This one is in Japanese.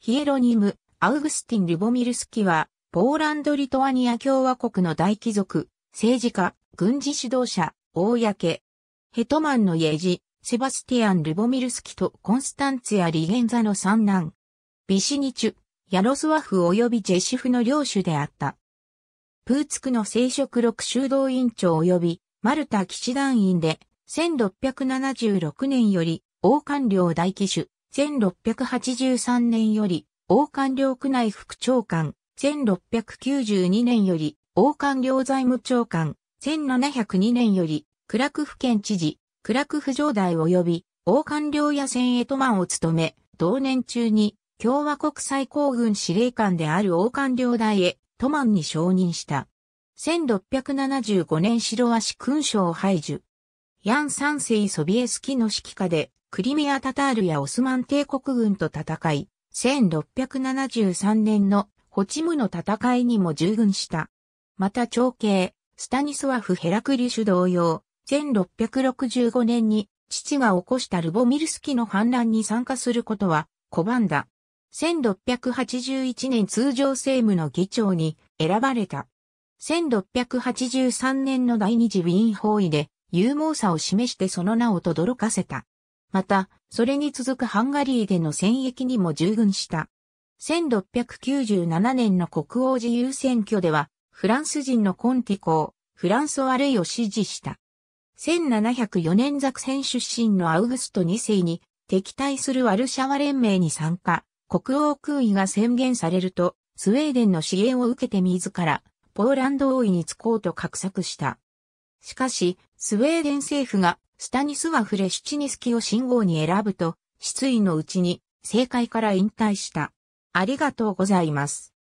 ヒエロニム・アウグスティン・ルボミルスキは、ポーランド・リトアニア共和国の大貴族、政治家、軍事指導者、公、ヘトマンの家事、セバスティアン・ルボミルスキとコンスタンツヤ・リゲンザの三男、ビシニチュ、ヤロスワフ及びジェシフの領主であった。プーツクの聖職六修道院長及び、マルタ騎士団員で、1676年より、王官僚大騎手、1683年より、王官僚区内副長官、1692年より、王官僚財務長官、1702年より、クラクフ県知事、クラクフ城代及び、王官僚野戦エトマンを務め、同年中に、共和国最高軍司令官である王官僚大へ、トマンに承認した。1675年白足勲章を排除。ヤン・三世ソビエスキの指揮下で、クリミア・タタールやオスマン帝国軍と戦い、1673年のホチムの戦いにも従軍した。また長兄、スタニスワフ・ヘラクリシュ同様、1665年に父が起こしたルボミルスキの反乱に参加することは拒んだ。1681年通常政務の議長に選ばれた。1683年の第二次ウィーン包囲で勇猛さを示してその名を轟かせた。また、それに続くハンガリーでの戦役にも従軍した。1697年の国王自由選挙では、フランス人のコンティコー、フランソワレイを支持した。1704年ザクセン出身のアウグスト2世に敵対するワルシャワ連盟に参加、国王空位が宣言されると、スウェーデンの支援を受けて自ら、ポーランド王位に就こうと画策した。しかし、スウェーデン政府がスタニスワフ・レシュチニスキを信号に選ぶと、失意のうちに政界から引退した。ありがとうございます。